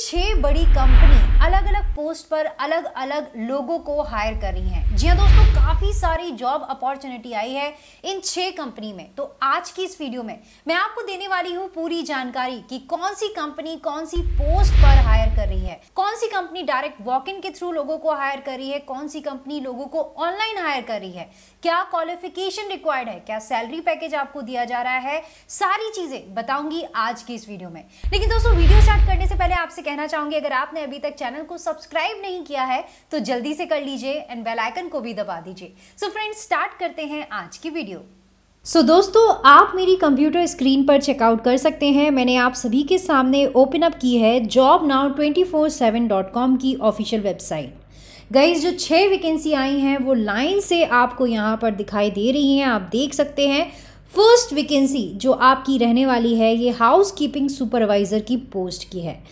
छह बड़ी कंपनी अलग अलग पोस्ट पर अलग अलग लोगों को हायर कर रही हैं जी हाँ दोस्तों काफ़ी सारी जॉब अपॉर्चुनिटी आई है इन छह कंपनी में तो आज की इस वीडियो में मैं आपको देने वाली हूँ पूरी जानकारी कि कौन सी कंपनी कौन सी पोस्ट पर हायर कर रही है कौन सी कंपनी डायरेक्ट वॉक इन के थ्रू लोगों को हायर कर रही है कौन सी कंपनी लोगों को ऑनलाइन हायर कर रही है क्या क्वालिफिकेशन रिक्वायर्ड है क्या सैलरी पैकेज आपको दिया जा रहा है सारी चीज़ें बताऊंगी आज की इस वीडियो में लेकिन दोस्तों वीडियो स्टार्ट करने से पहले आपसे कहना चाहूंगी अगर आपने अभी तक चैनल को सब्सक्राइब नहीं किया है तो जल्दी से कर लीजिए एंड बेल आइकन को भी दबा दीजिए सो फ्रेंड्स स्टार्ट करते हैं आज की वीडियो सो so, दोस्तों आप मेरी कंप्यूटर स्क्रीन पर चेकआउट कर सकते हैं मैंने आप सभी के सामने ओपन अप की है job now twenty four seven dot com की ऑफिशियल वेबसाइट गईज जो छः वैकेंसी आई हैं वो लाइन से आपको यहाँ पर दिखाई दे रही हैं आप देख सकते हैं फर्स्ट वैकेंसी जो आपकी रहने वाली है ये हाउस कीपिंग सुपरवाइज़र की पोस्ट की है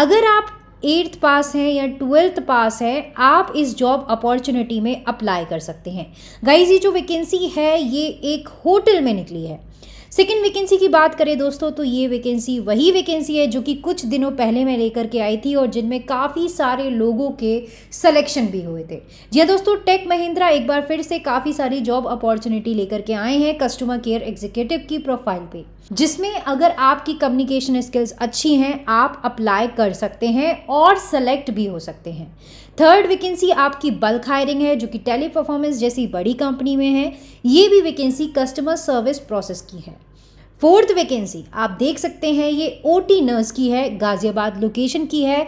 अगर आप एट्थ पास हैं या ट्वेल्थ पास है आप इस जॉब अपॉर्चुनिटी में अप्लाई कर सकते हैं गाइज ये जो वैकेंसी है ये एक होटल में निकली है सेकेंड वैकेंसी की बात करें दोस्तों तो ये वैकेंसी वही वैकेंसी है जो कि कुछ दिनों पहले मैं लेकर के आई थी और जिनमें काफ़ी सारे लोगों के सिलेक्शन भी हुए थे जी हाँ दोस्तों टेक महिंद्रा एक बार फिर से काफ़ी सारी जॉब अपॉर्चुनिटी लेकर के आए हैं कस्टमर केयर एग्जीक्यूटिव की प्रोफाइल पे जिसमें अगर आपकी कम्युनिकेशन स्किल्स अच्छी हैं आप अप्लाई कर सकते हैं और सेलेक्ट भी हो सकते हैं थर्ड वैकेंसी आपकी बल्क हायरिंग है जो कि टेली परफॉर्मेंस जैसी बड़ी कंपनी में है ये भी वैकेंसी कस्टमर सर्विस प्रोसेस की है फोर्थ वैकेंसी आप देख सकते हैं ये ओ टी नर्स की है गाज़ियाबाद लोकेशन की है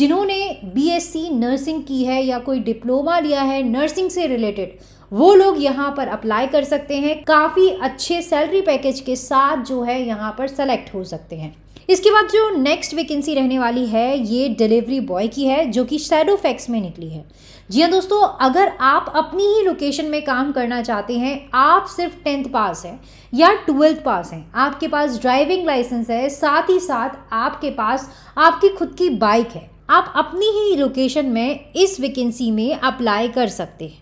जिन्होंने बीएससी नर्सिंग की है या कोई डिप्लोमा लिया है नर्सिंग से रिलेटेड वो लोग यहाँ पर अप्लाई कर सकते हैं काफ़ी अच्छे सैलरी पैकेज के साथ जो है यहाँ पर सेलेक्ट हो सकते हैं इसके बाद जो नेक्स्ट वैकेंसी रहने वाली है ये डिलीवरी बॉय की है जो कि शेडो फैक्स में निकली है जी हाँ दोस्तों अगर आप अपनी ही लोकेशन में काम करना चाहते हैं आप सिर्फ टेंथ पास हैं या ट्वेल्थ पास हैं आपके पास ड्राइविंग लाइसेंस है साथ ही साथ आपके पास आपकी खुद की बाइक है आप अपनी ही लोकेशन में इस वैकेंसी में अप्लाई कर सकते हैं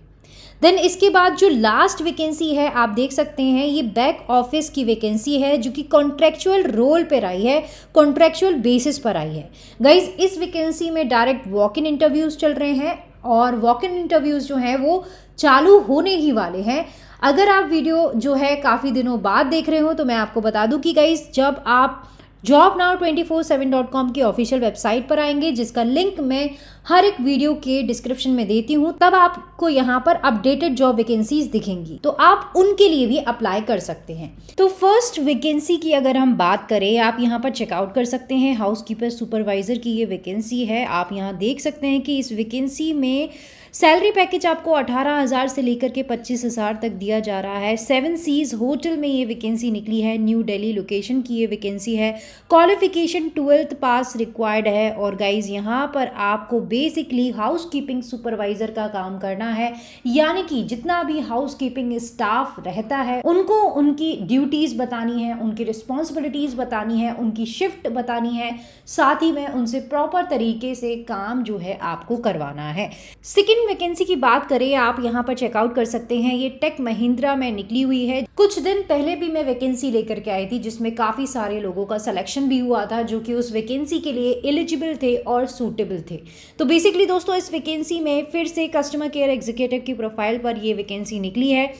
देन इसके बाद जो लास्ट वैकेंसी है आप देख सकते हैं ये बैक ऑफिस की वैकेंसी है जो कि कॉन्ट्रेक्चुअल रोल पर आई है कॉन्ट्रेक्चुअल बेसिस पर आई है गाइज इस वैकेंसी में डायरेक्ट वॉक इन इंटरव्यूज़ चल रहे हैं और वॉक इन इंटरव्यूज़ जो हैं वो चालू होने ही वाले हैं अगर आप वीडियो जो है काफ़ी दिनों बाद देख रहे हो तो मैं आपको बता दूं कि गाइज जब आप job now twenty four seven dot com की ऑफिशियल वेबसाइट पर आएंगे जिसका लिंक मैं हर एक वीडियो के डिस्क्रिप्शन में देती हूँ तब आपको यहाँ पर अपडेटेड जॉब वैकेंसीज दिखेंगी तो आप उनके लिए भी अप्लाई कर सकते हैं तो फर्स्ट वैकेंसी की अगर हम बात करें आप यहाँ पर चेकआउट कर सकते हैं हाउस कीपर सुपरवाइजर की ये वैकेंसी है आप यहाँ देख सकते हैं कि इस वैकेंसी में सैलरी पैकेज आपको अठारह हज़ार से लेकर के पच्चीस हज़ार तक दिया जा रहा है सेवन सीज होटल में ये वैकेंसी निकली है न्यू दिल्ली लोकेशन की ये वैकेंसी है क्वालिफिकेशन ट्वेल्थ पास रिक्वायर्ड है और गाइज यहाँ पर आपको बेसिकली हाउस कीपिंग सुपरवाइज़र का काम करना है यानी कि जितना भी हाउस कीपिंग स्टाफ रहता है उनको उनकी ड्यूटीज़ बतानी है उनकी रिस्पॉन्सिबिलिटीज़ बतानी है उनकी शिफ्ट बतानी है साथ ही में उनसे प्रॉपर तरीके से काम जो है आपको करवाना है सेकेंड ट्रेनिंग वैकेंसी की बात करें आप यहाँ पर चेकआउट कर सकते हैं ये टेक महिंद्रा में निकली हुई है कुछ दिन पहले भी मैं वैकेंसी लेकर के आई थी जिसमें काफ़ी सारे लोगों का सिलेक्शन भी हुआ था जो कि उस वैकेंसी के लिए एलिजिबल थे और सूटेबल थे तो बेसिकली दोस्तों इस वैकेंसी में फिर से कस्टमर केयर एग्जीक्यूटिव की प्रोफाइल पर ये वैकेंसी निकली है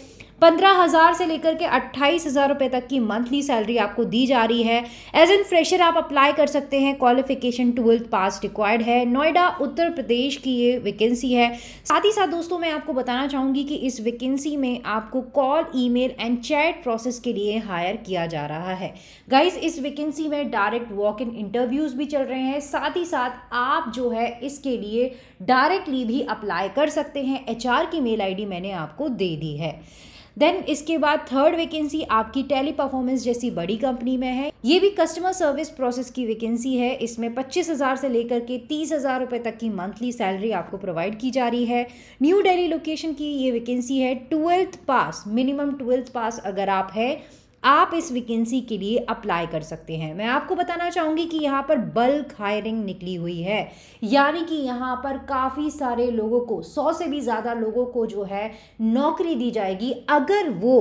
पंद्रह हज़ार से लेकर के अट्ठाईस हज़ार रुपये तक की मंथली सैलरी आपको दी जा रही है एज एन फ्रेशर आप अप्लाई कर सकते हैं क्वालिफिकेशन ट्वेल्थ पास रिक्वायर्ड है नोएडा उत्तर प्रदेश की ये वैकेंसी है साथ ही साथ दोस्तों मैं आपको बताना चाहूँगी कि इस वैकेंसी में आपको call uh and chat process के लिए हायर किया जा रहा है गाइज इस वैकेंसी में डायरेक्ट वॉक इन इंटरव्यूज़ भी चल रहे हैं साथ ही साथ आप जो है इसके लिए डायरेक्टली भी अप्लाई कर सकते हैं एच की मेल आईडी मैंने आपको दे दी है देन इसके बाद थर्ड वैकेंसी आपकी टेली परफॉर्मेंस जैसी बड़ी कंपनी में है ये भी कस्टमर सर्विस प्रोसेस की वैकेंसी है इसमें पच्चीस हज़ार से लेकर के तीस हज़ार रुपये तक की मंथली सैलरी आपको प्रोवाइड की जा रही है न्यू डेली लोकेशन की ये वैकेंसी है twelfth pass minimum twelfth pass अगर आप है आप इस वैकेंसी के लिए अप्लाई कर सकते हैं मैं आपको बताना चाहूँगी कि यहाँ पर बल्क हायरिंग निकली हुई है यानी कि यहाँ पर काफ़ी सारे लोगों को सौ से भी ज़्यादा लोगों को जो है नौकरी दी जाएगी अगर वो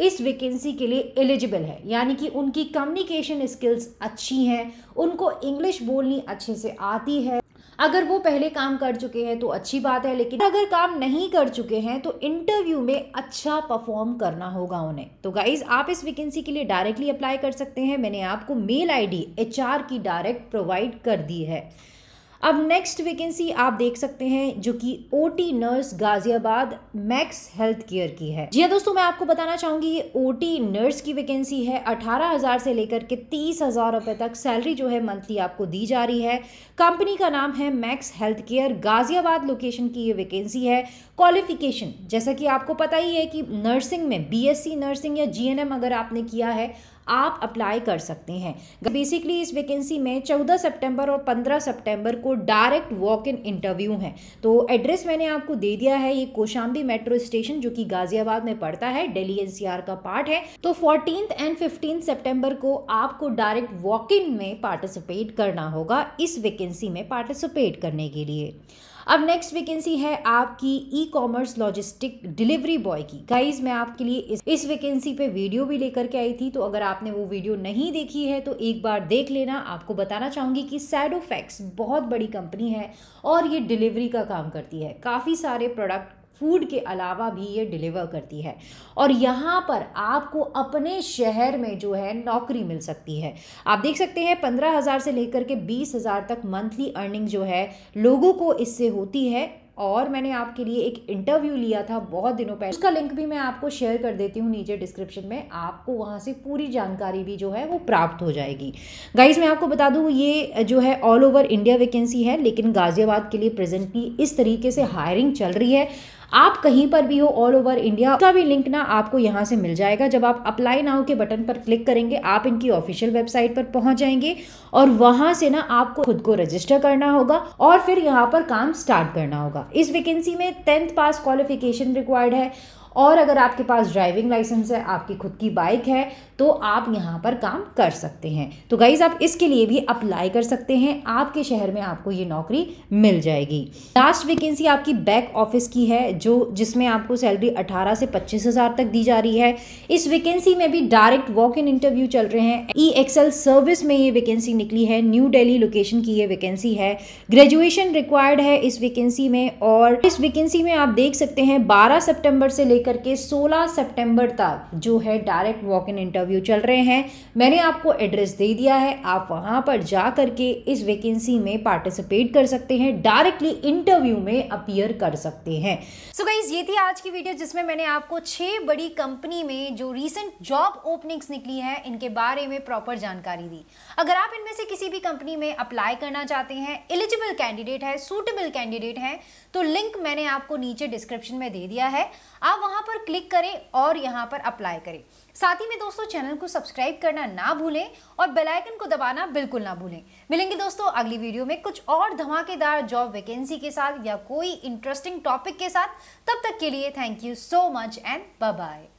इस वैकेंसी के लिए एलिजिबल है यानी कि उनकी कम्युनिकेशन स्किल्स अच्छी हैं उनको इंग्लिश बोलनी अच्छे से आती है अगर वो पहले काम कर चुके हैं तो अच्छी बात है लेकिन अगर काम नहीं कर चुके हैं तो इंटरव्यू में अच्छा परफॉर्म करना होगा उन्हें तो गाइज आप इस वैकेंसी के लिए डायरेक्टली अप्लाई कर सकते हैं मैंने आपको मेल आई डी की डायरेक्ट प्रोवाइड कर दी है अब नेक्स्ट वैकेंसी आप देख सकते हैं जो कि OT nurse Ghaziabad Max Health Care की है जी हाँ दोस्तों मैं आपको बताना चाहूंगी ये ओटी नर्स की वैकेंसी है अठारह हजार से लेकर के तीस हजार रुपए तक सैलरी जो है मंथली आपको दी जा रही है कंपनी का नाम है Max Health Care Ghaziabad location की ये वैकेंसी है क्वालिफिकेशन जैसा कि आपको पता ही है कि नर्सिंग में बी नर्सिंग या जी अगर आपने किया है आप अप्लाई कर सकते हैं बेसिकली इस वैकेंसी में चौदह सेप्टेम्बर और पंद्रह सितंबर को डायरेक्ट वॉक इन इंटरव्यू है तो एड्रेस मैंने आपको दे दिया है ये कोशाम्बी मेट्रो स्टेशन जो कि गाजियाबाद में पड़ता है दिल्ली एनसीआर का पार्ट है तो फोर्टीन एंड फिफ्टीन सेप्टेम्बर को आपको डायरेक्ट वॉक इन में पार्टिसिपेट करना होगा इस वैकेंसी में पार्टिसिपेट करने के लिए अब नेक्स्ट वैकेंसी है आपकी e commerce logistic delivery boy की गाइज मैं आपके लिए इस, इस वैकेंसी पे वीडियो भी लेकर के आई थी तो अगर आप आपने वो वीडियो नहीं देखी है तो एक बार देख लेना आपको बताना चाहूँगी कि सैडोफैक्स बहुत बड़ी कंपनी है और ये डिलीवरी का काम करती है काफ़ी सारे प्रोडक्ट फूड के अलावा भी ये डिलीवर करती है और यहाँ पर आपको अपने शहर में जो है नौकरी मिल सकती है आप देख सकते हैं पंद्रह हज़ार से लेकर के बीस हज़ार तक मंथली अर्निंग जो है लोगों को इससे होती है और मैंने आपके लिए एक इंटरव्यू लिया था बहुत दिनों पहले उसका लिंक भी मैं आपको शेयर कर देती हूँ नीचे डिस्क्रिप्शन में आपको वहाँ से पूरी जानकारी भी जो है वो प्राप्त हो जाएगी गाइज मैं आपको बता दूँ ये जो है ऑल ओवर इंडिया वैकेंसी है लेकिन गाज़ियाबाद के लिए प्रेजेंटली इस तरीके से हायरिंग चल रही है आप कहीं पर भी हो ऑल ओवर इंडिया का भी लिंक ना आपको यहाँ से मिल जाएगा जब आप अप्लाई नाउ के बटन पर क्लिक करेंगे आप इनकी ऑफिशियल वेबसाइट पर पहुंच जाएंगे और वहां से ना आपको खुद को रजिस्टर करना होगा और फिर यहाँ पर काम स्टार्ट करना होगा इस वैकेंसी में टेंथ पास क्वालिफिकेशन रिक्वायर्ड है और अगर आपके पास ड्राइविंग लाइसेंस है आपकी खुद की बाइक है तो आप यहाँ पर काम कर सकते हैं तो गाइज़ आप इसके लिए भी अप्लाई कर सकते हैं आपके शहर में आपको ये नौकरी मिल जाएगी लास्ट वैकेंसी आपकी बैक ऑफिस की है जो जिसमें आपको सैलरी अठारह से पच्चीस हज़ार तक दी जा रही है इस वैकेंसी में भी डायरेक्ट वॉक इन इंटरव्यू चल रहे हैं ई एक्सएल सर्विस में ये वैकेंसी निकली है न्यू डेली लोकेशन की ये वैकेंसी है ग्रेजुएशन रिक्वायर्ड है इस वैकेंसी में और इस वैकेंसी में आप देख सकते हैं बारह सेप्टेम्बर से लेकर लेकर के 16 सितंबर तक जो है डायरेक्ट वॉक इन इंटरव्यू चल रहे हैं मैंने आपको एड्रेस दे दिया है आप वहाँ पर जा कर के इस वैकेंसी में पार्टिसिपेट कर सकते हैं डायरेक्टली इंटरव्यू में अपियर कर सकते हैं सो so ये थी आज की वीडियो जिसमें मैंने आपको छह बड़ी कंपनी में जो रिसेंट जॉब ओपनिंग्स निकली है इनके बारे में प्रॉपर जानकारी दी अगर आप इनमें से किसी भी कंपनी में अप्लाई करना चाहते हैं एलिजिबल कैंडिडेट है सूटेबल कैंडिडेट है तो लिंक मैंने आपको नीचे डिस्क्रिप्शन में दे दिया है आप वहां पर क्लिक करें और यहां पर अप्लाई करें साथ ही में दोस्तों चैनल को सब्सक्राइब करना ना भूलें और बेल आइकन को दबाना बिल्कुल ना भूलें मिलेंगे दोस्तों अगली वीडियो में कुछ और धमाकेदार जॉब वैकेंसी के साथ या कोई इंटरेस्टिंग टॉपिक के साथ तब तक के लिए thank you so much and bye